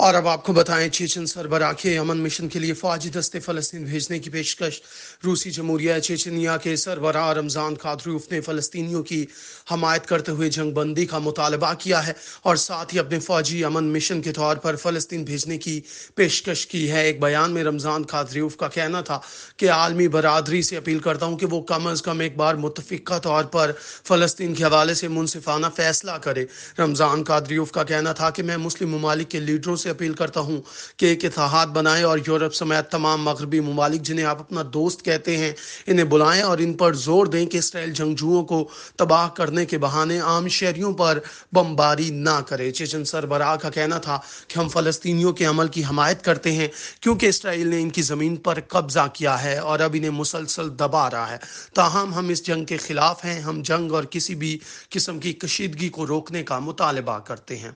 और अब आपको बताएं चेचन सरबरा के अमन मिशन के लिए फौजी दस्ते फलस्तीन भेजने की पेशकश रूसी जमहूरिया चेचनिया के सरबरा रमजान खादरूफ ने फलस्तियों की हमायत करते हुए जंगबंदी का मुतालबा किया है और साथ ही अपने फौजी अमन मिशन के तौर पर फलस्तीन भेजने की पेशकश की है एक बयान में रमजान खादरूफ का कहना था कि आलमी बरदरी से अपील करता हूँ कि वो कम अज कम एक बार मुतफ़ा तौर पर फलस्तीन के हवाले से मुनफाना फैसला करे रमजान खादरूफ का कहना था कि मैं मुस्लिम ममालिक के लीडरों से अपील करता हूँ कि एक इतिहाद बनाएं और यूरोप समेत तमाम मगरबी ममालिक जिन्हें आप अपना दोस्त कहते हैं इन्हें बुलाएं और इन पर जोर दें कि इसराइल जंगजुओं को तबाह करने के बहाने आम शहरियों पर बमबारी ना करें चेचन सरबराह का कहना था कि हम फलस्तियों के अमल की हमायत करते हैं क्योंकि इसराइल ने इनकी ज़मीन पर कब्जा किया है और अब इन्हें मुसलसल दबा रहा है ताहम हम इस जंग के ख़िलाफ़ हैं हम जंग और किसी भी किस्म की कशीदगी को रोकने का मुतालबा करते हैं